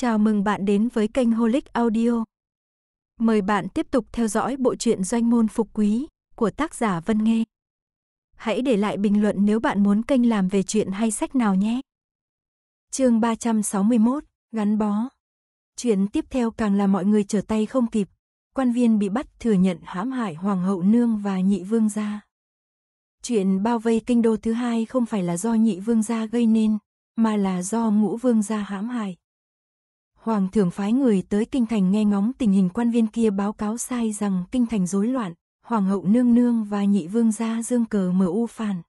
Chào mừng bạn đến với kênh Holic Audio. Mời bạn tiếp tục theo dõi bộ truyện Doanh môn phục quý của tác giả Vân Nghê. Hãy để lại bình luận nếu bạn muốn kênh làm về chuyện hay sách nào nhé. Chương 361: Gắn bó. Chuyện tiếp theo càng là mọi người trở tay không kịp, quan viên bị bắt thừa nhận hãm hại hoàng hậu nương và nhị vương gia. Chuyện bao vây kinh đô thứ hai không phải là do nhị vương gia gây nên, mà là do ngũ vương gia hãm hại. Hoàng thượng phái người tới kinh thành nghe ngóng tình hình quan viên kia báo cáo sai rằng kinh thành rối loạn, hoàng hậu nương nương và nhị vương gia dương cờ mở u phản.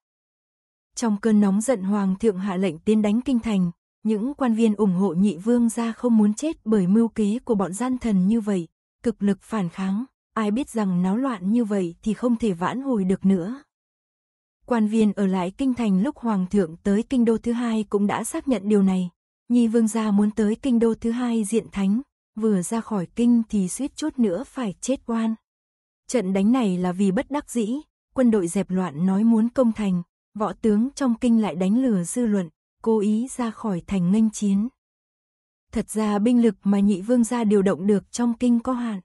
Trong cơn nóng giận hoàng thượng hạ lệnh tiến đánh kinh thành, những quan viên ủng hộ nhị vương gia không muốn chết bởi mưu kế của bọn gian thần như vậy, cực lực phản kháng, ai biết rằng náo loạn như vậy thì không thể vãn hồi được nữa. Quan viên ở lại kinh thành lúc hoàng thượng tới kinh đô thứ hai cũng đã xác nhận điều này, Nhi vương gia muốn tới kinh đô thứ hai diện thánh, vừa ra khỏi kinh thì suýt chút nữa phải chết oan. Trận đánh này là vì bất đắc dĩ, quân đội dẹp loạn nói muốn công thành, võ tướng trong kinh lại đánh lừa dư luận, cố ý ra khỏi thành nghênh chiến. Thật ra binh lực mà nhị vương gia điều động được trong kinh có hạn.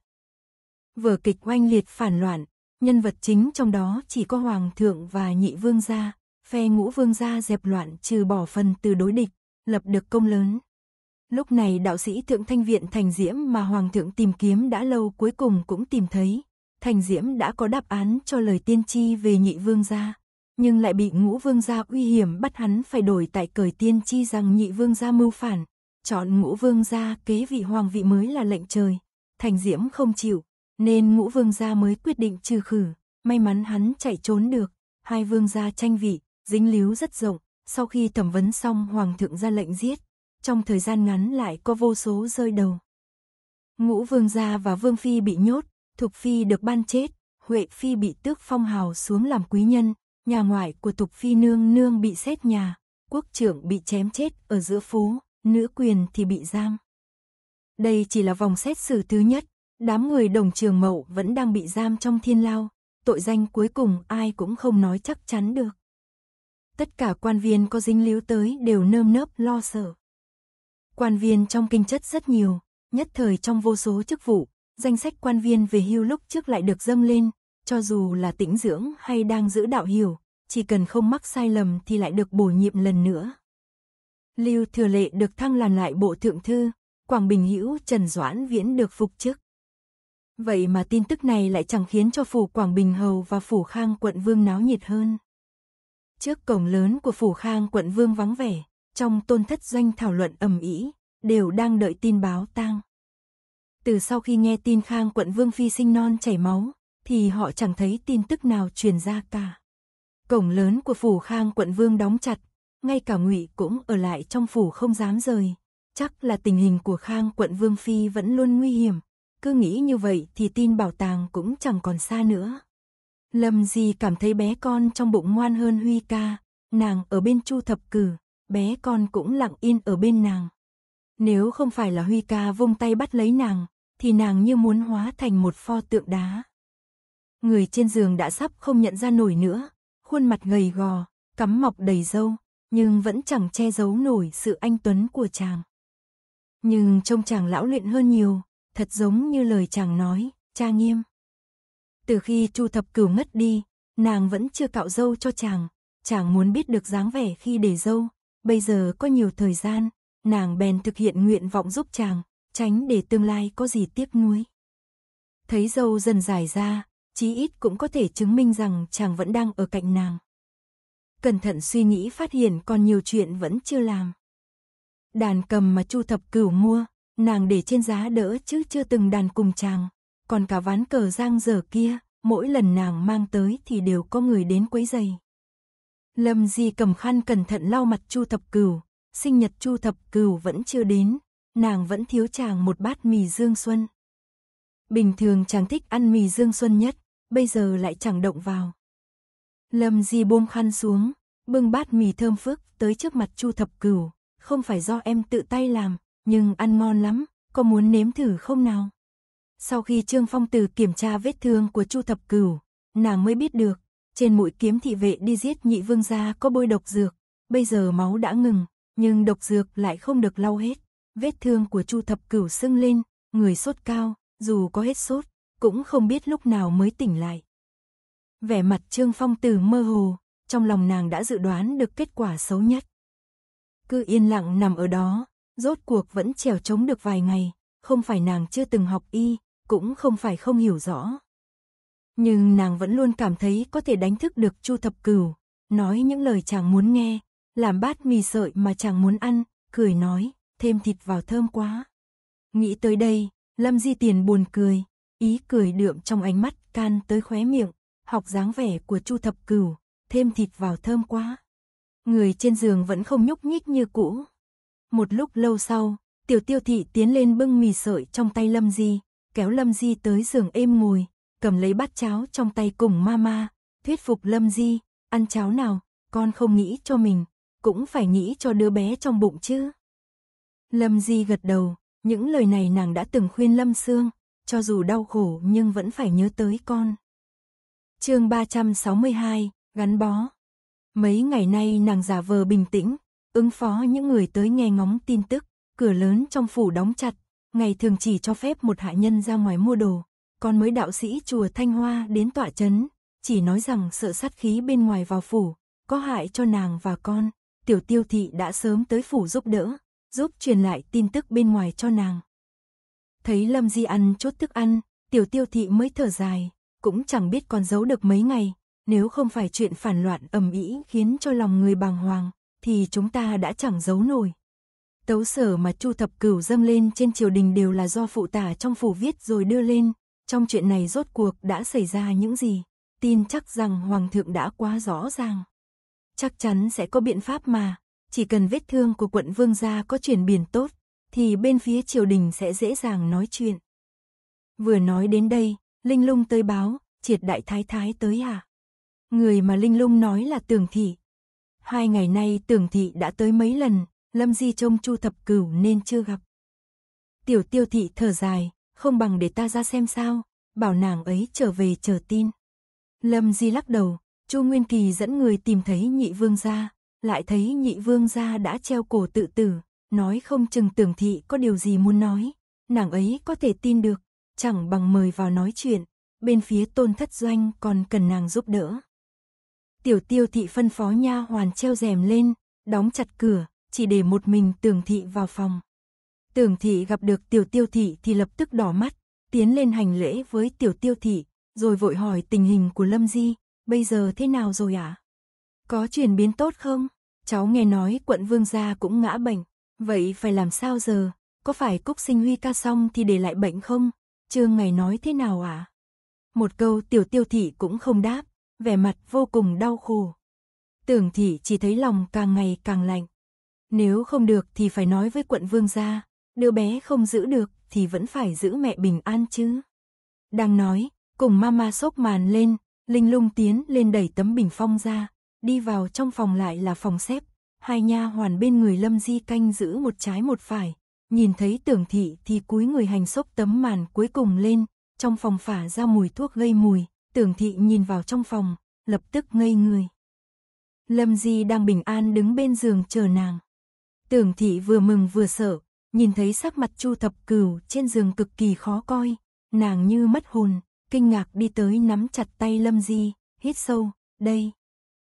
Vở kịch oanh liệt phản loạn, nhân vật chính trong đó chỉ có hoàng thượng và nhị vương gia, phe ngũ vương gia dẹp loạn trừ bỏ phần từ đối địch, lập được công lớn. Lúc này đạo sĩ Thượng Thanh Viện Thành Diễm mà Hoàng thượng tìm kiếm đã lâu cuối cùng cũng tìm thấy. Thành Diễm đã có đáp án cho lời tiên tri về nhị vương gia, nhưng lại bị ngũ vương gia uy hiểm bắt hắn phải đổi tại cởi tiên tri rằng nhị vương gia mưu phản. Chọn ngũ vương gia kế vị hoàng vị mới là lệnh trời. Thành Diễm không chịu, nên ngũ vương gia mới quyết định trừ khử. May mắn hắn chạy trốn được, hai vương gia tranh vị, dính líu rất rộng, sau khi thẩm vấn xong hoàng thượng ra lệnh giết, trong thời gian ngắn lại có vô số rơi đầu. Ngũ vương gia và vương phi bị nhốt, thục phi được ban chết, huệ phi bị tước phong hào xuống làm quý nhân, nhà ngoại của thục phi nương nương bị xét nhà, quốc trưởng bị chém chết ở giữa phố, nữ quyền thì bị giam. Đây chỉ là vòng xét xử thứ nhất, đám người đồng trường mậu vẫn đang bị giam trong thiên lao, tội danh cuối cùng ai cũng không nói chắc chắn được tất cả quan viên có dính líu tới đều nơm nớp lo sợ. Quan viên trong kinh chất rất nhiều, nhất thời trong vô số chức vụ, danh sách quan viên về hưu lúc trước lại được dâng lên, cho dù là tĩnh dưỡng hay đang giữ đạo hiểu, chỉ cần không mắc sai lầm thì lại được bổ nhiệm lần nữa. Lưu Thừa Lệ được thăng làm lại bộ thượng thư, Quảng Bình Hữu Trần Doãn Viễn được phục chức. Vậy mà tin tức này lại chẳng khiến cho phủ Quảng Bình Hầu và phủ Khang quận Vương náo nhiệt hơn. Trước cổng lớn của phủ khang quận vương vắng vẻ, trong tôn thất doanh thảo luận ầm ĩ, đều đang đợi tin báo tang. Từ sau khi nghe tin khang quận vương phi sinh non chảy máu, thì họ chẳng thấy tin tức nào truyền ra cả. Cổng lớn của phủ khang quận vương đóng chặt, ngay cả ngụy cũng ở lại trong phủ không dám rời. Chắc là tình hình của khang quận vương phi vẫn luôn nguy hiểm, cứ nghĩ như vậy thì tin bảo tàng cũng chẳng còn xa nữa. Lâm Di cảm thấy bé con trong bụng ngoan hơn Huy ca, nàng ở bên Chu Thập Cử, bé con cũng lặng yên ở bên nàng. Nếu không phải là Huy ca vung tay bắt lấy nàng, thì nàng như muốn hóa thành một pho tượng đá. Người trên giường đã sắp không nhận ra nổi nữa, khuôn mặt gầy gò, cắm mọc đầy râu, nhưng vẫn chẳng che giấu nổi sự anh tuấn của chàng. Nhưng trông chàng lão luyện hơn nhiều, thật giống như lời chàng nói, cha nghiêm. Từ khi Chu Thập Cửu ngất đi, nàng vẫn chưa cạo dâu cho chàng, chàng muốn biết được dáng vẻ khi để dâu, bây giờ có nhiều thời gian, nàng bèn thực hiện nguyện vọng giúp chàng, tránh để tương lai có gì tiếc nuối. Thấy dâu dần dài ra, chí ít cũng có thể chứng minh rằng chàng vẫn đang ở cạnh nàng. Cẩn thận suy nghĩ phát hiện còn nhiều chuyện vẫn chưa làm. Đàn cầm mà Chu Thập Cửu mua, nàng để trên giá đỡ chứ chưa từng đàn cùng chàng, còn cả ván cờ giang dở kia, mỗi lần nàng mang tới thì đều có người đến quấy giày. Lâm Di cầm khăn cẩn thận lau mặt Chu Thập Cửu, sinh nhật Chu Thập Cửu vẫn chưa đến, nàng vẫn thiếu chàng một bát mì dương xuân. Bình thường chàng thích ăn mì dương xuân nhất, bây giờ lại chẳng động vào. Lâm Di buông khăn xuống, bưng bát mì thơm phức tới trước mặt Chu Thập Cửu, không phải do em tự tay làm, nhưng ăn ngon lắm, có muốn nếm thử không nào? Sau khi Trương Phong Từ kiểm tra vết thương của Chu Thập Cửu, nàng mới biết được, trên mũi kiếm thị vệ đi giết nhị vương gia có bôi độc dược, bây giờ máu đã ngừng, nhưng độc dược lại không được lau hết. Vết thương của Chu Thập Cửu sưng lên, người sốt cao, dù có hết sốt, cũng không biết lúc nào mới tỉnh lại. Vẻ mặt Trương Phong Từ mơ hồ, trong lòng nàng đã dự đoán được kết quả xấu nhất. Cứ yên lặng nằm ở đó, rốt cuộc vẫn trèo chống được vài ngày, không phải nàng chưa từng học y, cũng không phải không hiểu rõ. Nhưng nàng vẫn luôn cảm thấy có thể đánh thức được Chu Thập Cửu, nói những lời chàng muốn nghe, làm bát mì sợi mà chàng muốn ăn, cười nói, thêm thịt vào thơm quá. Nghĩ tới đây, Lâm Di Tiền buồn cười, ý cười đượm trong ánh mắt can tới khóe miệng, học dáng vẻ của Chu Thập Cửu, thêm thịt vào thơm quá. Người trên giường vẫn không nhúc nhích như cũ. Một lúc lâu sau, Tiểu Tiêu Thị tiến lên bưng mì sợi trong tay Lâm Di, kéo Lâm Di tới giường êm ngồi, cầm lấy bát cháo trong tay cùng mama, thuyết phục Lâm Di, ăn cháo nào, con không nghĩ cho mình, cũng phải nghĩ cho đứa bé trong bụng chứ. Lâm Di gật đầu, những lời này nàng đã từng khuyên Lâm Sương, cho dù đau khổ nhưng vẫn phải nhớ tới con. chương 362, gắn bó. Mấy ngày nay nàng giả vờ bình tĩnh, ứng phó những người tới nghe ngóng tin tức, cửa lớn trong phủ đóng chặt, ngày thường chỉ cho phép một hạ nhân ra ngoài mua đồ, còn mới đạo sĩ chùa Thanh Hoa đến tọa chấn, chỉ nói rằng sợ sát khí bên ngoài vào phủ, có hại cho nàng và con, tiểu tiêu thị đã sớm tới phủ giúp đỡ, giúp truyền lại tin tức bên ngoài cho nàng. Thấy Lâm Di ăn chốt thức ăn, tiểu tiêu thị mới thở dài, cũng chẳng biết còn giấu được mấy ngày, nếu không phải chuyện phản loạn ầm ĩ khiến cho lòng người bàng hoàng, thì chúng ta đã chẳng giấu nổi. Tấu sở mà Chu Thập Cửu dâng lên trên triều đình đều là do phụ tả trong phủ viết rồi đưa lên, trong chuyện này rốt cuộc đã xảy ra những gì, tin chắc rằng Hoàng thượng đã quá rõ ràng. Chắc chắn sẽ có biện pháp mà, chỉ cần vết thương của quận Vương gia có chuyển biến tốt, thì bên phía triều đình sẽ dễ dàng nói chuyện. Vừa nói đến đây, Linh Lung tới báo, triệt đại thái thái tới à? Người mà Linh Lung nói là Tường Thị. Hai ngày nay Tường Thị đã tới mấy lần, Lâm Di trông Chu Thập Cửu nên chưa gặp. Tiểu tiêu thị thở dài, không bằng để ta ra xem sao, bảo nàng ấy trở về chờ tin. Lâm Di lắc đầu, Chu Nguyên Kỳ dẫn người tìm thấy nhị vương gia, lại thấy nhị vương gia đã treo cổ tự tử, nói không chừng tưởng thị có điều gì muốn nói, nàng ấy có thể tin được, chẳng bằng mời vào nói chuyện, bên phía tôn thất doanh còn cần nàng giúp đỡ. Tiểu tiêu thị phân phó nha hoàn treo rèm lên, đóng chặt cửa, chỉ để một mình tưởng thị vào phòng. Tưởng thị gặp được tiểu tiêu thị thì lập tức đỏ mắt, tiến lên hành lễ với tiểu tiêu thị, rồi vội hỏi tình hình của Lâm Di, bây giờ thế nào rồi ạ? À? Có chuyển biến tốt không? Cháu nghe nói quận vương gia cũng ngã bệnh, vậy phải làm sao giờ? Có phải Cúc Sinh Huy ca xong thì để lại bệnh không? Trương Ngày nói thế nào ạ? À? Một câu tiểu tiêu thị cũng không đáp, vẻ mặt vô cùng đau khổ. Tưởng thị chỉ thấy lòng càng ngày càng lạnh, nếu không được thì phải nói với quận vương gia, đứa bé không giữ được thì vẫn phải giữ mẹ bình an chứ. Đang nói, cùng mama sốc màn lên, Linh lung tiến lên đẩy tấm bình phong ra, đi vào trong phòng lại là phòng xếp, hai nha hoàn bên người Lâm Di canh giữ một trái một phải, nhìn thấy tưởng thị thì cúi người hành xốc tấm màn cuối cùng lên, trong phòng phả ra mùi thuốc gây mùi, tưởng thị nhìn vào trong phòng, lập tức ngây người. Lâm Di đang bình an đứng bên giường chờ nàng. Tưởng thị vừa mừng vừa sợ, nhìn thấy sắc mặt Chu Thập Cửu trên giường cực kỳ khó coi, nàng như mất hồn, kinh ngạc đi tới nắm chặt tay Lâm Di, hít sâu, đây,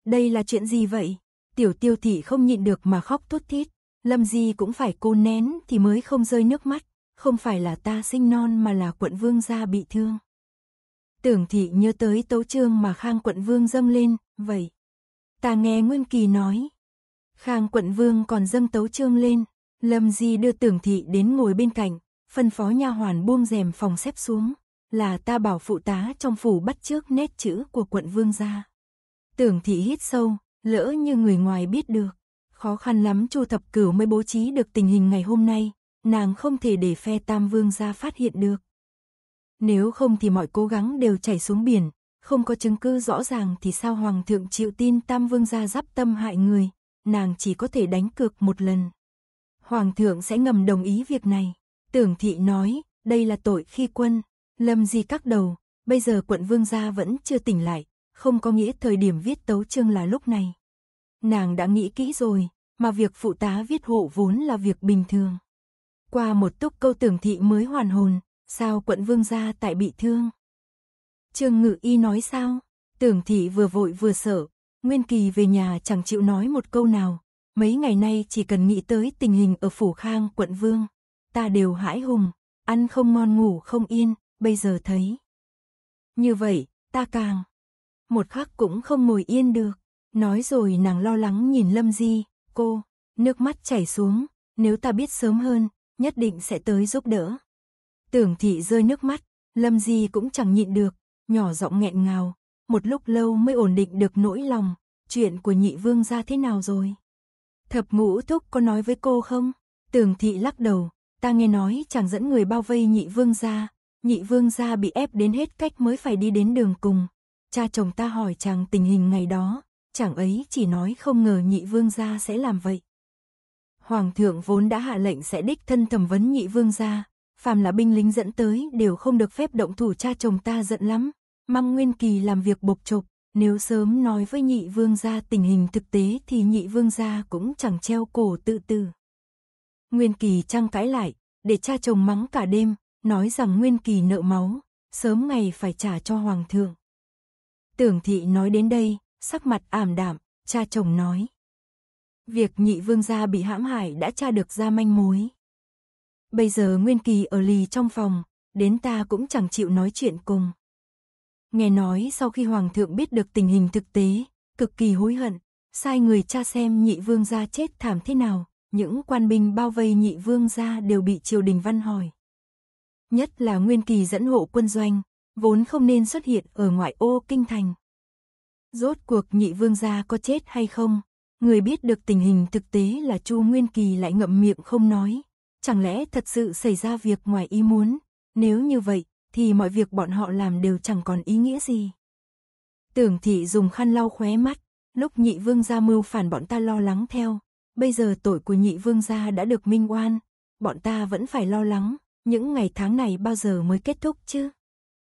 đây là chuyện gì vậy? Tiểu Tiêu thị không nhịn được mà khóc thút thít, Lâm Di cũng phải cô nén thì mới không rơi nước mắt, không phải là ta sinh non mà là quận vương gia bị thương. Tưởng thị nhớ tới tấu chương mà Khang quận vương dâng lên, vậy. Ta nghe Nguyên Kỳ nói, Khang quận vương còn dâng tấu trương lên, Lâm Di đưa tưởng thị đến ngồi bên cạnh, phân phó nha hoàn buông rèm phòng xếp xuống, là ta bảo phụ tá trong phủ bắt trước nét chữ của quận vương ra. Tưởng thị hít sâu, lỡ như người ngoài biết được, khó khăn lắm Chu Thập Cửu mới bố trí được tình hình ngày hôm nay, nàng không thể để phe Tam Vương gia phát hiện được. Nếu không thì mọi cố gắng đều chảy xuống biển, không có chứng cứ rõ ràng thì sao hoàng thượng chịu tin Tam Vương gia giáp tâm hại người, nàng chỉ có thể đánh cược một lần. Hoàng thượng sẽ ngầm đồng ý việc này. Tưởng thị nói, đây là tội khi quân. Lâm Di các đầu, bây giờ quận vương gia vẫn chưa tỉnh lại, không có nghĩa thời điểm viết tấu chương là lúc này. Nàng đã nghĩ kỹ rồi, mà việc phụ tá viết hộ vốn là việc bình thường. Qua một túc câu tưởng thị mới hoàn hồn, sao quận vương gia tại bị thương? Trương Ngự Y nói sao? Tưởng thị vừa vội vừa sợ, Nguyên Kỳ về nhà chẳng chịu nói một câu nào. Mấy ngày nay chỉ cần nghĩ tới tình hình ở Phủ Khang, quận Vương. Ta đều hãi hùng, ăn không ngon ngủ không yên, bây giờ thấy. Như vậy, ta càng. Một khắc cũng không ngồi yên được. Nói rồi nàng lo lắng nhìn Lâm Di, cô, nước mắt chảy xuống, nếu ta biết sớm hơn, nhất định sẽ tới giúp đỡ. Tưởng thị rơi nước mắt, Lâm Di cũng chẳng nhịn được, nhỏ giọng nghẹn ngào, một lúc lâu mới ổn định được nỗi lòng, chuyện của nhị vương ra thế nào rồi? Thập ngũ thúc có nói với cô không? Tường thị lắc đầu, ta nghe nói chàng dẫn người bao vây nhị vương ra, nhị vương ra bị ép đến hết cách mới phải đi đến đường cùng. Cha chồng ta hỏi chàng tình hình ngày đó, chàng ấy chỉ nói không ngờ nhị vương gia sẽ làm vậy. Hoàng thượng vốn đã hạ lệnh sẽ đích thân thẩm vấn nhị vương gia, phàm là binh lính dẫn tới đều không được phép động thủ cha chồng ta giận lắm, Măm Nguyên Kỳ làm việc bộc trục, nếu sớm nói với nhị vương gia tình hình thực tế thì nhị vương gia cũng chẳng treo cổ tự tử. Nguyên Kỳ trăng cãi lại, để cha chồng mắng cả đêm, nói rằng Nguyên Kỳ nợ máu, sớm ngày phải trả cho Hoàng thượng. Tưởng thị nói đến đây, sắc mặt ảm đạm, cha chồng nói. Việc nhị vương gia bị hãm hại đã tra được ra manh mối. Bây giờ Nguyên Kỳ ở lì trong phòng, đến ta cũng chẳng chịu nói chuyện cùng. Nghe nói sau khi hoàng thượng biết được tình hình thực tế, cực kỳ hối hận, sai người cha xem nhị vương gia chết thảm thế nào, những quan binh bao vây nhị vương gia đều bị triều đình văn hỏi. Nhất là Nguyên Kỳ dẫn hộ quân doanh, vốn không nên xuất hiện ở ngoại ô kinh thành. Rốt cuộc nhị vương gia có chết hay không, người biết được tình hình thực tế là Chu Nguyên Kỳ lại ngậm miệng không nói, chẳng lẽ thật sự xảy ra việc ngoài ý muốn, nếu như vậy, thì mọi việc bọn họ làm đều chẳng còn ý nghĩa gì. Tưởng thị dùng khăn lau khóe mắt, lúc nhị vương gia mưu phản bọn ta lo lắng theo, bây giờ tội của nhị vương gia đã được minh oan, bọn ta vẫn phải lo lắng, những ngày tháng này bao giờ mới kết thúc chứ?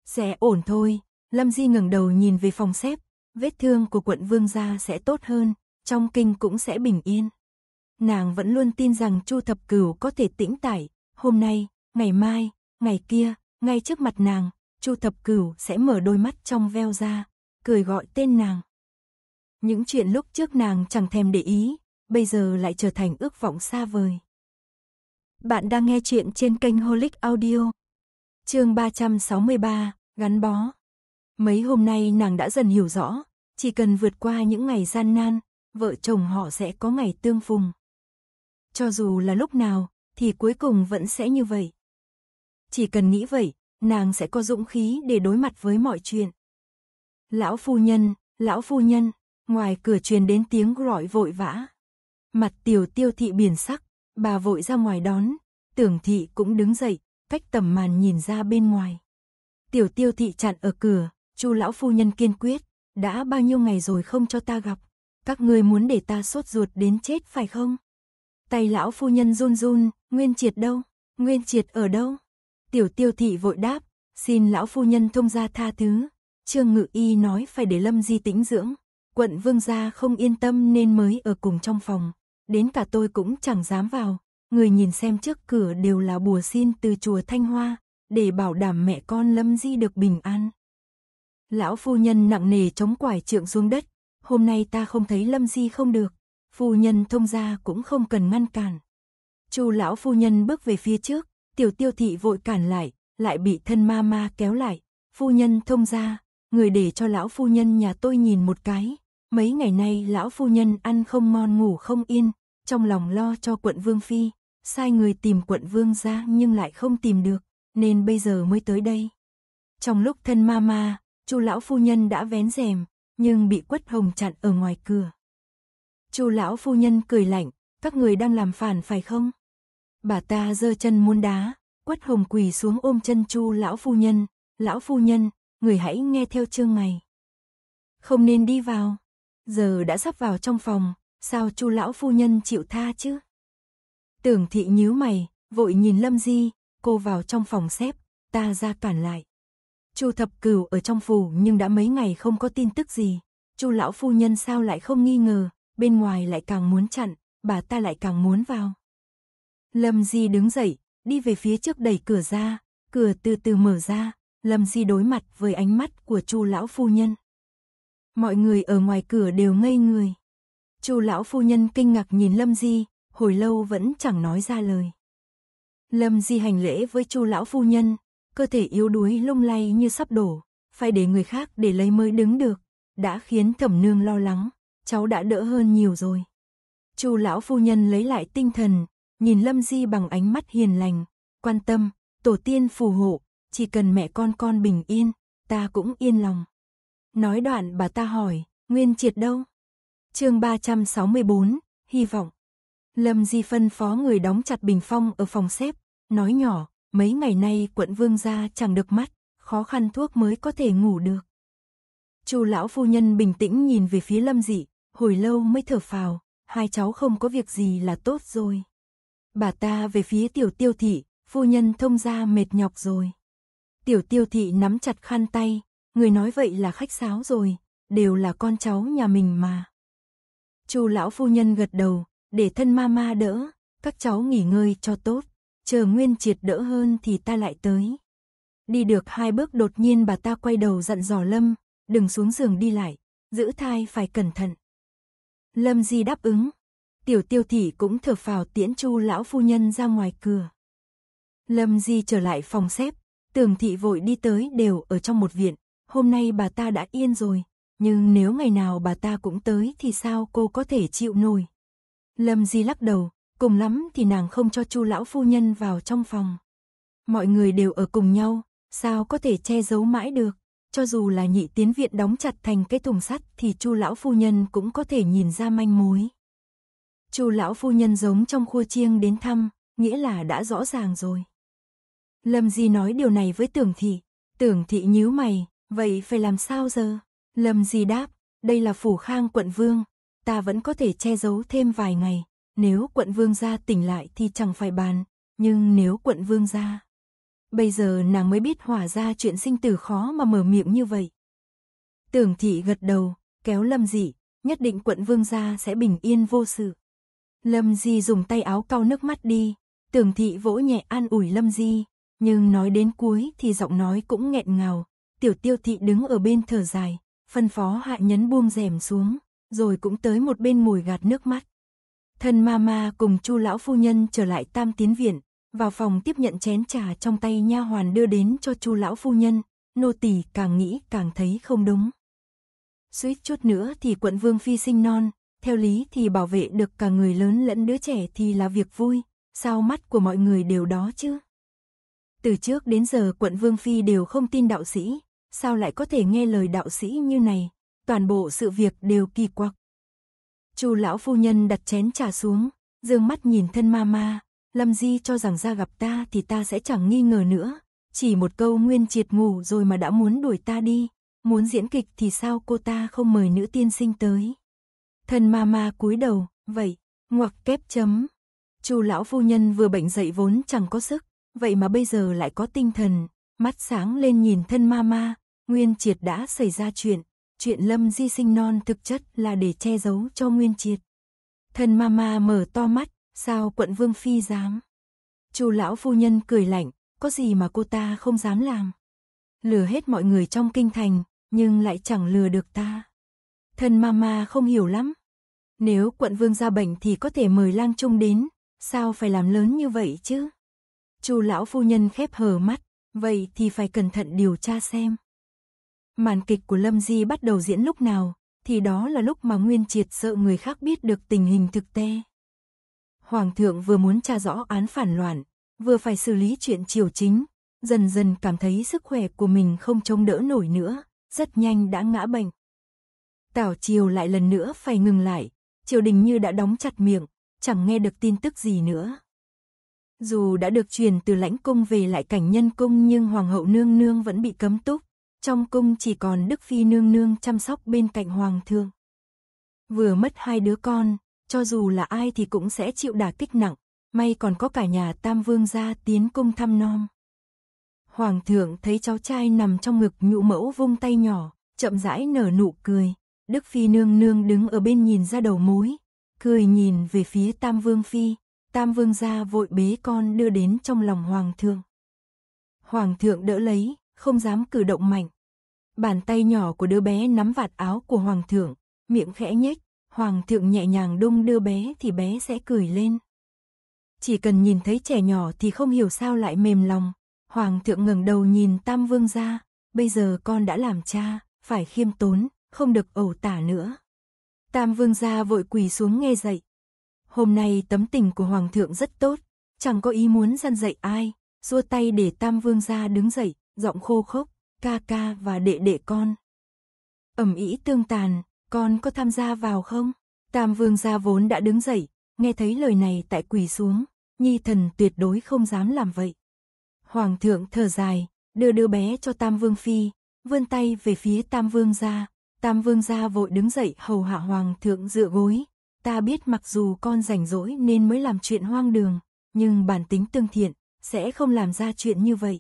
Sẽ ổn thôi, Lâm Di ngẩng đầu nhìn về phòng xếp, vết thương của quận vương gia sẽ tốt hơn, trong kinh cũng sẽ bình yên. Nàng vẫn luôn tin rằng Chu Thập Cửu có thể tĩnh tải, hôm nay, ngày mai, ngày kia, ngay trước mặt nàng, Chu Thập Cửu sẽ mở đôi mắt trong veo ra, cười gọi tên nàng. Những chuyện lúc trước nàng chẳng thèm để ý, bây giờ lại trở thành ước vọng xa vời. Bạn đang nghe chuyện trên kênh Holic Audio. Chương 363, gắn bó. Mấy hôm nay nàng đã dần hiểu rõ, chỉ cần vượt qua những ngày gian nan, vợ chồng họ sẽ có ngày tương phùng. Cho dù là lúc nào, thì cuối cùng vẫn sẽ như vậy. Chỉ cần nghĩ vậy, nàng sẽ có dũng khí để đối mặt với mọi chuyện. Lão phu nhân, lão phu nhân, ngoài cửa truyền đến tiếng gọi vội vã. Mặt tiểu tiêu thị biển sắc, bà vội ra ngoài đón, tưởng thị cũng đứng dậy, cách tầm màn nhìn ra bên ngoài. Tiểu tiêu thị chặn ở cửa, chu lão phu nhân kiên quyết, đã bao nhiêu ngày rồi không cho ta gặp, các ngươi muốn để ta sốt ruột đến chết phải không? Tay lão phu nhân run run, Nguyên Triệt đâu? Nguyên Triệt ở đâu? Tiểu tiêu thị vội đáp, xin lão phu nhân thông gia tha thứ. Trương Ngự Y nói phải để Lâm Di tĩnh dưỡng. Quận vương gia không yên tâm nên mới ở cùng trong phòng. Đến cả tôi cũng chẳng dám vào. Người nhìn xem trước cửa đều là bùa xin từ chùa Thanh Hoa, để bảo đảm mẹ con Lâm Di được bình an. Lão phu nhân nặng nề chống quải trượng xuống đất. Hôm nay ta không thấy Lâm Di không được. Phu nhân thông gia cũng không cần ngăn cản. Chu lão phu nhân bước về phía trước, Tiểu tiêu thị vội cản lại, lại bị thân ma ma kéo lại. Phu nhân thông ra, người để cho lão phu nhân nhà tôi nhìn một cái. Mấy ngày nay lão phu nhân ăn không ngon ngủ không yên, trong lòng lo cho quận vương phi. Sai người tìm quận vương ra nhưng lại không tìm được, nên bây giờ mới tới đây. Trong lúc thân ma ma, chu lão phu nhân đã vén rèm, nhưng bị quất hồng chặn ở ngoài cửa. chu lão phu nhân cười lạnh, các người đang làm phản phải không? Bà ta giơ chân muốn đá, quất hồng quỳ xuống ôm chân chu lão phu nhân, lão phu nhân, người hãy nghe theo chương này. Không nên đi vào, giờ đã sắp vào trong phòng, sao chu lão phu nhân chịu tha chứ? Tưởng thị nhíu mày, vội nhìn Lâm Di, cô vào trong phòng xếp, ta ra toàn lại. Chu thập cửu ở trong phủ nhưng đã mấy ngày không có tin tức gì, chu lão phu nhân sao lại không nghi ngờ, bên ngoài lại càng muốn chặn, bà ta lại càng muốn vào. Lâm Di đứng dậy, đi về phía trước đẩy cửa ra, cửa từ từ mở ra, Lâm Di đối mặt với ánh mắt của Chu lão phu nhân. Mọi người ở ngoài cửa đều ngây người. Chu lão phu nhân kinh ngạc nhìn Lâm Di, hồi lâu vẫn chẳng nói ra lời. Lâm Di hành lễ với Chu lão phu nhân, cơ thể yếu đuối lung lay như sắp đổ, phải để người khác để lấy mới đứng được, đã khiến Thẩm nương lo lắng, cháu đã đỡ hơn nhiều rồi. Chu lão phu nhân lấy lại tinh thần, nhìn Lâm Di bằng ánh mắt hiền lành, quan tâm, tổ tiên phù hộ, chỉ cần mẹ con con bình yên, ta cũng yên lòng. Nói đoạn bà ta hỏi, Nguyên Triệt đâu? Chương 364, hy vọng. Lâm Di phân phó người đóng chặt bình phong ở phòng xếp, nói nhỏ, mấy ngày nay quận vương gia chẳng được mắt, khó khăn thuốc mới có thể ngủ được. Chu lão phu nhân bình tĩnh nhìn về phía Lâm Dị, hồi lâu mới thở phào, hai cháu không có việc gì là tốt rồi. Bà ta về phía tiểu tiêu thị, phu nhân thông ra mệt nhọc rồi. Tiểu tiêu thị nắm chặt khăn tay, người nói vậy là khách sáo rồi, đều là con cháu nhà mình mà. Chu lão phu nhân gật đầu, để thân ma ma đỡ, các cháu nghỉ ngơi cho tốt, chờ Nguyên Triệt đỡ hơn thì ta lại tới. Đi được hai bước đột nhiên bà ta quay đầu dặn dò Lâm, đừng xuống giường đi lại, giữ thai phải cẩn thận. Lâm Di đáp ứng, tiểu tiêu thị cũng thở phào tiễn chu lão phu nhân ra ngoài cửa. Lâm Di trở lại phòng xếp, tường thị vội đi tới đều ở trong một viện, hôm nay bà ta đã yên rồi, nhưng nếu ngày nào bà ta cũng tới thì sao cô có thể chịu nổi. Lâm Di lắc đầu, cùng lắm thì nàng không cho chu lão phu nhân vào trong phòng. Mọi người đều ở cùng nhau, sao có thể che giấu mãi được, cho dù là nhị tiến viện đóng chặt thành cái thùng sắt thì chu lão phu nhân cũng có thể nhìn ra manh mối. Chu lão phu nhân giống trong khu chiêng đến thăm, nghĩa là đã rõ ràng rồi. Lâm Di nói điều này với tưởng thị, tưởng thị nhíu mày, vậy phải làm sao giờ? Lâm Di đáp, đây là phủ khang quận vương, ta vẫn có thể che giấu thêm vài ngày, nếu quận vương gia tỉnh lại thì chẳng phải bàn, nhưng nếu quận vương gia... Bây giờ nàng mới biết hỏa ra chuyện sinh tử khó mà mở miệng như vậy. Tưởng thị gật đầu, kéo lâm di nhất định quận vương gia sẽ bình yên vô sự. Lâm Di dùng tay áo cau nước mắt đi, tưởng thị vỗ nhẹ an ủi Lâm Di, nhưng nói đến cuối thì giọng nói cũng nghẹn ngào, tiểu tiêu thị đứng ở bên thở dài, phân phó hạ nhấn buông rèm xuống, rồi cũng tới một bên mùi gạt nước mắt. Thân ma ma cùng chu lão phu nhân trở lại tam tiến viện, vào phòng tiếp nhận chén trà trong tay nha hoàn đưa đến cho chu lão phu nhân, nô tỳ càng nghĩ càng thấy không đúng. Suýt chút nữa thì quận vương phi sinh non, theo lý thì bảo vệ được cả người lớn lẫn đứa trẻ thì là việc vui, sao mắt của mọi người đều đó chứ? Từ trước đến giờ quận Vương Phi đều không tin đạo sĩ, sao lại có thể nghe lời đạo sĩ như này, toàn bộ sự việc đều kỳ quặc. Chu lão phu nhân đặt chén trà xuống, dương mắt nhìn thân ma ma, Lâm Di cho rằng ra gặp ta thì ta sẽ chẳng nghi ngờ nữa, chỉ một câu nguyên triệt ngủ rồi mà đã muốn đuổi ta đi, muốn diễn kịch thì sao cô ta không mời nữ tiên sinh tới. Thân mama cúi đầu, vậy, ngoặc kép chấm. Chu lão phu nhân vừa bệnh dậy vốn chẳng có sức, vậy mà bây giờ lại có tinh thần, mắt sáng lên nhìn thân mama, Nguyên Triệt đã xảy ra chuyện, chuyện Lâm Di sinh non thực chất là để che giấu cho Nguyên Triệt. Thân mama mở to mắt, sao quận vương phi dám? Chu lão phu nhân cười lạnh, có gì mà cô ta không dám làm? Lừa hết mọi người trong kinh thành, nhưng lại chẳng lừa được ta. Thân mama không hiểu lắm. Nếu quận vương ra bệnh thì có thể mời lang trung đến, sao phải làm lớn như vậy chứ? Chu lão phu nhân khép hờ mắt, vậy thì phải cẩn thận điều tra xem. Màn kịch của Lâm Di bắt đầu diễn lúc nào, thì đó là lúc mà Nguyên Triệt sợ người khác biết được tình hình thực tế. Hoàng thượng vừa muốn tra rõ án phản loạn, vừa phải xử lý chuyện triều chính, dần dần cảm thấy sức khỏe của mình không chống đỡ nổi nữa, rất nhanh đã ngã bệnh. Tảo Triều lại lần nữa phải ngừng lại, triều đình như đã đóng chặt miệng, chẳng nghe được tin tức gì nữa. Dù đã được truyền từ lãnh cung về lại cảnh nhân cung nhưng hoàng hậu nương nương vẫn bị cấm túc, trong cung chỉ còn đức phi nương nương chăm sóc bên cạnh hoàng thương. Vừa mất hai đứa con, cho dù là ai thì cũng sẽ chịu đả kích nặng, may còn có cả nhà Tam Vương ra tiến cung thăm nom. Hoàng thượng thấy cháu trai nằm trong ngực nhũ mẫu vung tay nhỏ, chậm rãi nở nụ cười. Đức Phi nương nương đứng ở bên nhìn ra đầu mối, cười nhìn về phía Tam Vương Phi, Tam Vương gia vội bế con đưa đến trong lòng Hoàng thượng. Hoàng thượng đỡ lấy, không dám cử động mạnh. Bàn tay nhỏ của đứa bé nắm vạt áo của Hoàng thượng, miệng khẽ nhếch, Hoàng thượng nhẹ nhàng đung đưa bé thì bé sẽ cười lên. Chỉ cần nhìn thấy trẻ nhỏ thì không hiểu sao lại mềm lòng. Hoàng thượng ngẩng đầu nhìn Tam Vương gia, bây giờ con đã làm cha, phải khiêm tốn, không được ẩu tả nữa. Tam vương gia vội quỳ xuống nghe dạy Hôm nay tấm tình của hoàng thượng rất tốt, chẳng có ý muốn dân dạy ai, xua tay để tam vương gia đứng dậy, giọng khô khốc, ca ca và đệ đệ con. ầm ý tương tàn, con có tham gia vào không? Tam vương gia vốn đã đứng dậy, nghe thấy lời này tại quỳ xuống, nhi thần tuyệt đối không dám làm vậy. Hoàng thượng thở dài, đưa đứa bé cho Tam Vương Phi, vươn tay về phía Tam Vương gia Tam vương gia vội đứng dậy hầu hạ hoàng thượng dựa gối. Ta biết mặc dù con rảnh rỗi nên mới làm chuyện hoang đường, nhưng bản tính tương thiện, sẽ không làm ra chuyện như vậy.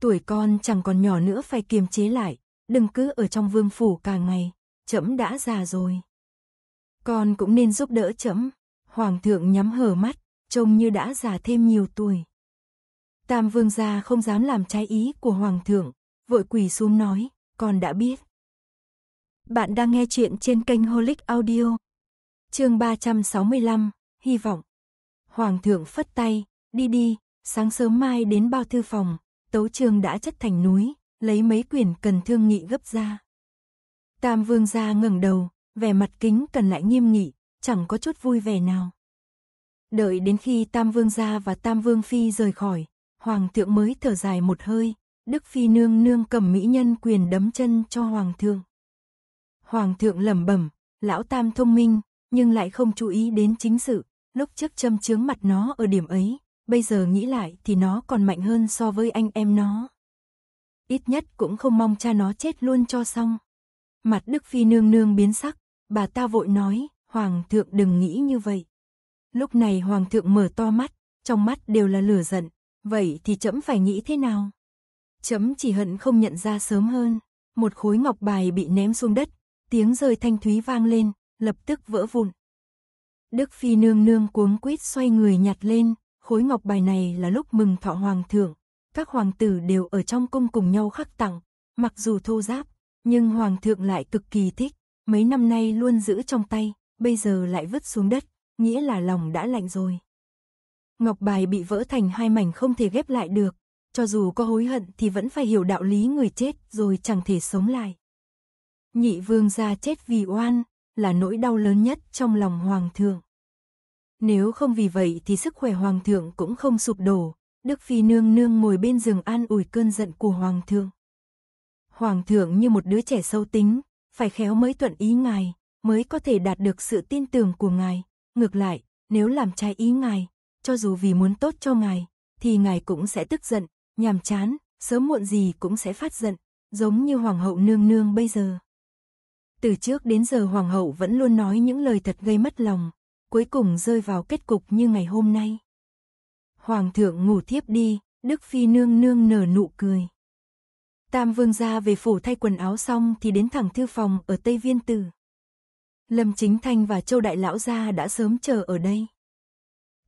Tuổi con chẳng còn nhỏ nữa phải kiềm chế lại, đừng cứ ở trong vương phủ cả ngày, trẫm đã già rồi. Con cũng nên giúp đỡ trẫm. Hoàng thượng nhắm hở mắt, trông như đã già thêm nhiều tuổi. Tam vương gia không dám làm trái ý của hoàng thượng, vội quỳ xuống nói, con đã biết. Bạn đang nghe chuyện trên kênh Holic Audio. Chương 365, hy vọng. Hoàng thượng phất tay, đi đi, sáng sớm mai đến bao thư phòng, tấu trường đã chất thành núi, lấy mấy quyển cần thương nghị gấp ra. Tam vương gia ngẩng đầu, vẻ mặt kính cần lại nghiêm nghị, chẳng có chút vui vẻ nào. Đợi đến khi Tam vương gia và Tam vương phi rời khỏi, hoàng thượng mới thở dài một hơi, Đức phi nương nương cầm mỹ nhân quyền đấm chân cho hoàng thượng. Hoàng thượng lẩm bẩm, lão tam thông minh, nhưng lại không chú ý đến chính sự, lúc trước châm chướng mặt nó ở điểm ấy, bây giờ nghĩ lại thì nó còn mạnh hơn so với anh em nó. Ít nhất cũng không mong cha nó chết luôn cho xong. Mặt Đức Phi nương nương biến sắc, bà ta vội nói, Hoàng thượng đừng nghĩ như vậy. Lúc này Hoàng thượng mở to mắt, trong mắt đều là lửa giận, vậy thì chấm phải nghĩ thế nào? Chấm chỉ hận không nhận ra sớm hơn, một khối ngọc bài bị ném xuống đất, Tiếng rơi thanh thúy vang lên, lập tức vỡ vụn. Đức Phi nương nương cuống quýt xoay người nhặt lên, khối ngọc bài này là lúc mừng thọ hoàng thượng. Các hoàng tử đều ở trong cung cùng nhau khắc tặng, mặc dù thô giáp, nhưng hoàng thượng lại cực kỳ thích, mấy năm nay luôn giữ trong tay, bây giờ lại vứt xuống đất, nghĩa là lòng đã lạnh rồi. Ngọc bài bị vỡ thành hai mảnh không thể ghép lại được, cho dù có hối hận thì vẫn phải hiểu đạo lý người chết rồi chẳng thể sống lại nhị vương gia chết vì oan, là nỗi đau lớn nhất trong lòng hoàng thượng. Nếu không vì vậy thì sức khỏe hoàng thượng cũng không sụp đổ, Đức Phi nương nương ngồi bên giường an ủi cơn giận của hoàng thượng. Hoàng thượng như một đứa trẻ sâu tính, phải khéo mới thuận ý ngài, mới có thể đạt được sự tin tưởng của ngài. Ngược lại, nếu làm trái ý ngài, cho dù vì muốn tốt cho ngài, thì ngài cũng sẽ tức giận, nhàm chán, sớm muộn gì cũng sẽ phát giận, giống như hoàng hậu nương nương bây giờ. Từ trước đến giờ hoàng hậu vẫn luôn nói những lời thật gây mất lòng, cuối cùng rơi vào kết cục như ngày hôm nay. Hoàng thượng ngủ thiếp đi, Đức Phi nương nương nở nụ cười. Tam vương ra về phủ thay quần áo xong thì đến thẳng thư phòng ở Tây Viên Tử. Lâm Chính Thanh và Châu Đại Lão Gia đã sớm chờ ở đây.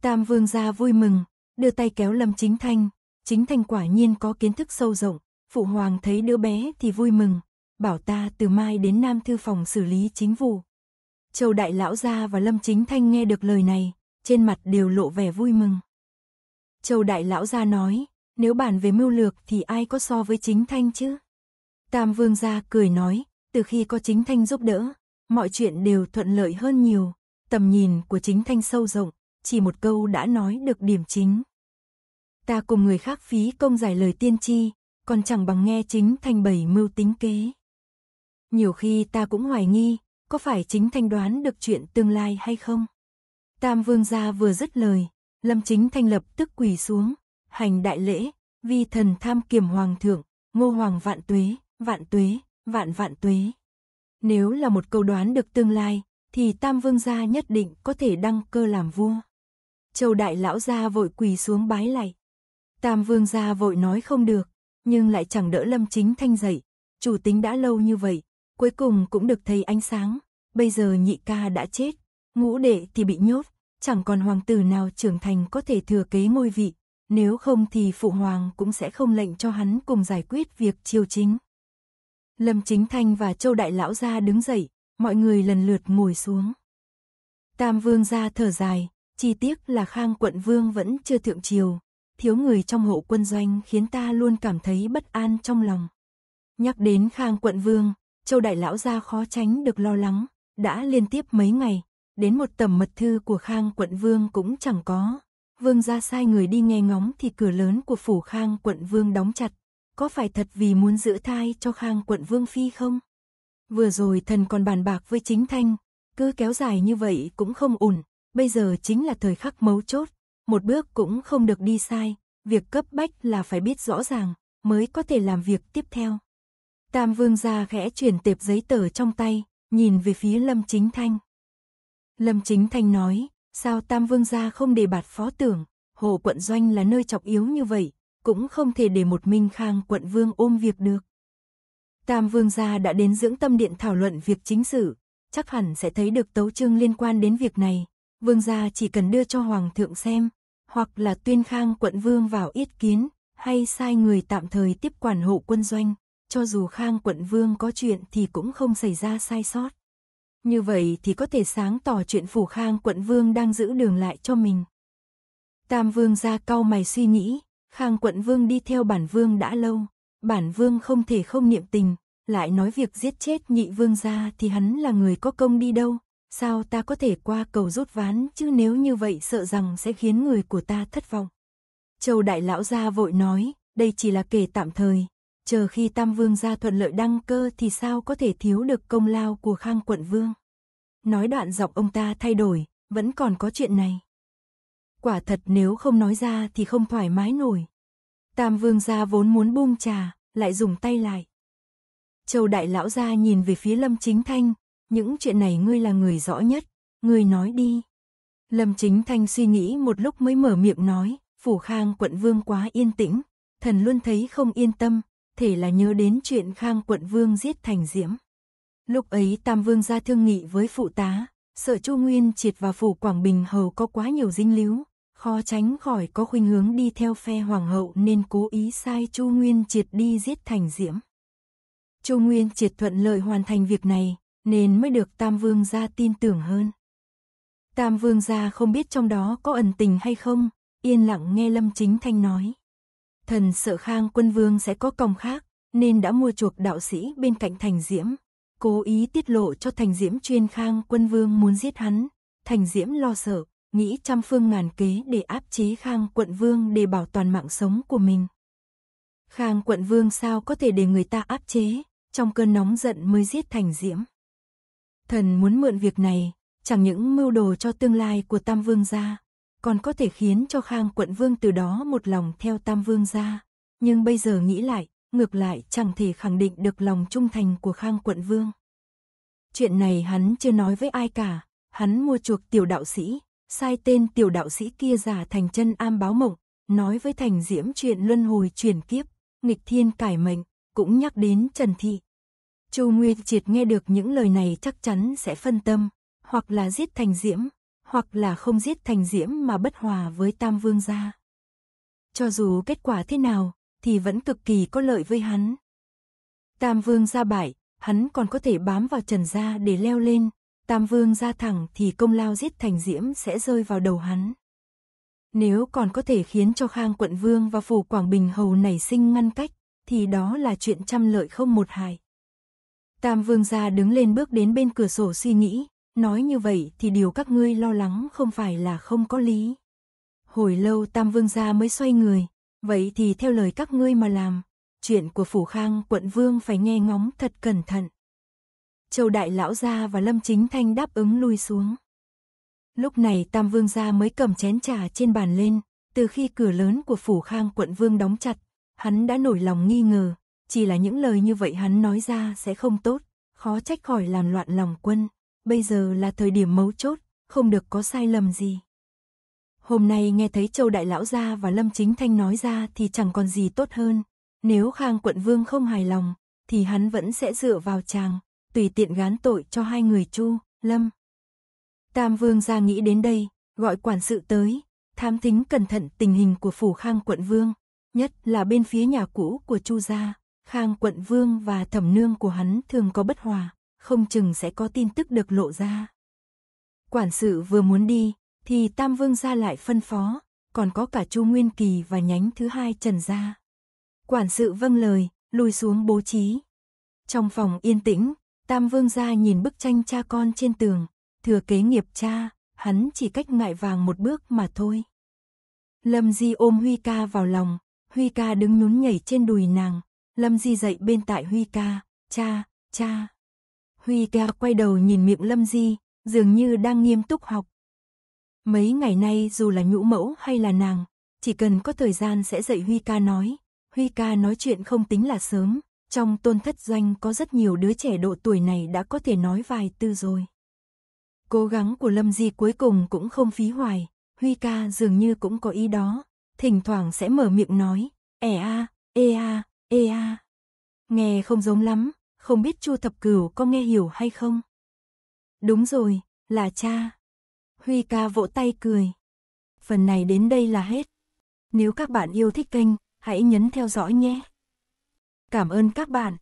Tam vương ra vui mừng, đưa tay kéo Lâm Chính Thanh. Chính Thanh quả nhiên có kiến thức sâu rộng, phụ hoàng thấy đứa bé thì vui mừng, bảo ta từ mai đến Nam Thư Phòng xử lý chính vụ. Châu Đại Lão Gia và Lâm Chính Thanh nghe được lời này, trên mặt đều lộ vẻ vui mừng. Châu Đại Lão Gia nói, nếu bàn về mưu lược thì ai có so với Chính Thanh chứ? Tam Vương Gia cười nói, từ khi có Chính Thanh giúp đỡ, mọi chuyện đều thuận lợi hơn nhiều, tầm nhìn của Chính Thanh sâu rộng, chỉ một câu đã nói được điểm chính. Ta cùng người khác phí công giải lời tiên tri, còn chẳng bằng nghe Chính Thanh bày mưu tính kế. Nhiều khi ta cũng hoài nghi, có phải chính thanh đoán được chuyện tương lai hay không? Tam vương gia vừa dứt lời, lâm chính thanh lập tức quỳ xuống, hành đại lễ, vi thần tham kiểm hoàng thượng, ngô hoàng vạn tuế, vạn tuế, vạn vạn tuế. Nếu là một câu đoán được tương lai, thì tam vương gia nhất định có thể đăng cơ làm vua. Châu đại lão gia vội quỳ xuống bái lạy. Tam vương gia vội nói không được, nhưng lại chẳng đỡ lâm chính thanh dậy. Chủ tính đã lâu như vậy, Cuối cùng cũng được thấy ánh sáng, bây giờ nhị ca đã chết, ngũ đệ thì bị nhốt, chẳng còn hoàng tử nào trưởng thành có thể thừa kế ngôi vị, nếu không thì phụ hoàng cũng sẽ không lệnh cho hắn cùng giải quyết việc triều chính. Lâm Chính Thanh và Châu Đại Lão ra đứng dậy, mọi người lần lượt ngồi xuống. Tam Vương ra thở dài, chi tiếc là Khang Quận Vương vẫn chưa thượng triều, thiếu người trong hộ quân doanh khiến ta luôn cảm thấy bất an trong lòng. Nhắc đến Khang Quận Vương, Châu Đại Lão ra khó tránh được lo lắng, đã liên tiếp mấy ngày, đến một tầm mật thư của Khang quận Vương cũng chẳng có. Vương ra sai người đi nghe ngóng thì cửa lớn của phủ Khang quận Vương đóng chặt. Có phải thật vì muốn giữ thai cho Khang quận Vương Phi không? Vừa rồi thần còn bàn bạc với chính thanh, cứ kéo dài như vậy cũng không ổn, bây giờ chính là thời khắc mấu chốt, một bước cũng không được đi sai, việc cấp bách là phải biết rõ ràng, mới có thể làm việc tiếp theo. Tam vương gia khẽ chuyển tệp giấy tờ trong tay, nhìn về phía Lâm Chính Thanh. Lâm Chính Thanh nói, sao Tam vương gia không đề bạt phó tưởng, hồ quận doanh là nơi trọng yếu như vậy, cũng không thể để một minh khang quận vương ôm việc được. Tam vương gia đã đến dưỡng tâm điện thảo luận việc chính sự, chắc hẳn sẽ thấy được tấu chương liên quan đến việc này. Vương gia chỉ cần đưa cho hoàng thượng xem, hoặc là tuyên khang quận vương vào yết kiến, hay sai người tạm thời tiếp quản hộ quân doanh cho dù Khang quận vương có chuyện thì cũng không xảy ra sai sót. Như vậy thì có thể sáng tỏ chuyện phủ Khang quận vương đang giữ đường lại cho mình. Tam vương ra cau mày suy nghĩ, Khang quận vương đi theo bản vương đã lâu, bản vương không thể không niệm tình, lại nói việc giết chết nhị vương ra thì hắn là người có công đi đâu, sao ta có thể qua cầu rút ván chứ nếu như vậy sợ rằng sẽ khiến người của ta thất vọng. Châu đại lão gia vội nói, đây chỉ là kể tạm thời, chờ khi Tam Vương gia thuận lợi đăng cơ thì sao có thể thiếu được công lao của Khang quận Vương. Nói đoạn giọng ông ta thay đổi, vẫn còn có chuyện này. Quả thật nếu không nói ra thì không thoải mái nổi. Tam Vương gia vốn muốn buông trà, lại dùng tay lại. Châu Đại Lão gia nhìn về phía Lâm Chính Thanh, những chuyện này ngươi là người rõ nhất, ngươi nói đi. Lâm Chính Thanh suy nghĩ một lúc mới mở miệng nói, Phủ Khang quận Vương quá yên tĩnh, thần luôn thấy không yên tâm, thể là nhớ đến chuyện Khang quận vương giết Thành Diễm. Lúc ấy Tam Vương ra thương nghị với phụ tá, sợ Chu Nguyên Triệt và phủ Quảng Bình hầu có quá nhiều dinh líu, khó tránh khỏi có khuynh hướng đi theo phe hoàng hậu nên cố ý sai Chu Nguyên Triệt đi giết Thành Diễm. Chu Nguyên Triệt thuận lợi hoàn thành việc này, nên mới được Tam Vương gia tin tưởng hơn. Tam Vương gia không biết trong đó có ẩn tình hay không, yên lặng nghe Lâm Chính Thanh nói. Thần sợ Khang quân vương sẽ có công khác, nên đã mua chuộc đạo sĩ bên cạnh Thành Diễm. Cố ý tiết lộ cho Thành Diễm chuyên Khang quân vương muốn giết hắn. Thành Diễm lo sợ, nghĩ trăm phương ngàn kế để áp chế Khang quận vương để bảo toàn mạng sống của mình. Khang quận vương sao có thể để người ta áp chế, trong cơn nóng giận mới giết Thành Diễm. Thần muốn mượn việc này, chẳng những mưu đồ cho tương lai của Tam Vương gia, còn có thể khiến cho Khang quận vương từ đó một lòng theo Tam Vương gia Nhưng bây giờ nghĩ lại, ngược lại chẳng thể khẳng định được lòng trung thành của Khang quận vương. Chuyện này hắn chưa nói với ai cả, hắn mua chuộc tiểu đạo sĩ, sai tên tiểu đạo sĩ kia giả thành chân am báo mộng, nói với thành diễm chuyện luân hồi chuyển kiếp, nghịch thiên cải mệnh, cũng nhắc đến Trần Thị. châu Nguyên Triệt nghe được những lời này chắc chắn sẽ phân tâm, hoặc là giết thành diễm, hoặc là không giết thành diễm mà bất hòa với Tam Vương gia. Cho dù kết quả thế nào, thì vẫn cực kỳ có lợi với hắn. Tam Vương gia bại, hắn còn có thể bám vào Trần gia để leo lên, Tam Vương gia thẳng thì công lao giết thành diễm sẽ rơi vào đầu hắn. Nếu còn có thể khiến cho Khang quận Vương và Phủ Quảng Bình Hầu nảy sinh ngăn cách, thì đó là chuyện trăm lợi không một hại. Tam Vương gia đứng lên bước đến bên cửa sổ suy nghĩ, Nói như vậy thì điều các ngươi lo lắng không phải là không có lý. Hồi lâu Tam Vương gia mới xoay người, vậy thì theo lời các ngươi mà làm, chuyện của Phủ Khang quận Vương phải nghe ngóng thật cẩn thận. Châu Đại Lão Gia và Lâm Chính Thanh đáp ứng lui xuống. Lúc này Tam Vương Gia mới cầm chén trà trên bàn lên, từ khi cửa lớn của Phủ Khang quận Vương đóng chặt, hắn đã nổi lòng nghi ngờ, chỉ là những lời như vậy hắn nói ra sẽ không tốt, khó trách khỏi làm loạn lòng quân bây giờ là thời điểm mấu chốt, không được có sai lầm gì. Hôm nay nghe thấy Châu Đại Lão ra và Lâm Chính Thanh nói ra thì chẳng còn gì tốt hơn. Nếu Khang Quận Vương không hài lòng, thì hắn vẫn sẽ dựa vào chàng, tùy tiện gán tội cho hai người Chu, Lâm. Tam Vương ra nghĩ đến đây, gọi quản sự tới, tham thính cẩn thận tình hình của phủ Khang Quận Vương, nhất là bên phía nhà cũ của Chu gia. Khang Quận Vương và thẩm nương của hắn thường có bất hòa không chừng sẽ có tin tức được lộ ra. Quản sự vừa muốn đi, thì Tam Vương gia lại phân phó, còn có cả Chu Nguyên Kỳ và nhánh thứ hai Trần gia. Quản sự vâng lời, lùi xuống bố trí. Trong phòng yên tĩnh, Tam Vương gia nhìn bức tranh cha con trên tường, thừa kế nghiệp cha, hắn chỉ cách ngại vàng một bước mà thôi. Lâm Di ôm Huy ca vào lòng, Huy ca đứng nhún nhảy trên đùi nàng, Lâm Di dậy bên tại Huy ca, cha, cha. Huy Teo quay đầu nhìn miệng Lâm Di, dường như đang nghiêm túc học. Mấy ngày nay dù là nhũ mẫu hay là nàng, chỉ cần có thời gian sẽ dạy Huy ca nói. Huy ca nói chuyện không tính là sớm, trong tôn thất doanh có rất nhiều đứa trẻ độ tuổi này đã có thể nói vài tư rồi. Cố gắng của Lâm Di cuối cùng cũng không phí hoài, Huy ca dường như cũng có ý đó, thỉnh thoảng sẽ mở miệng nói, ẻ a, ê a, ê a. Nghe không giống lắm, không biết Chu Thập Cửu có nghe hiểu hay không? Đúng rồi, là cha. Huy ca vỗ tay cười. Phần này đến đây là hết. Nếu các bạn yêu thích kênh, hãy nhấn theo dõi nhé. Cảm ơn các bạn.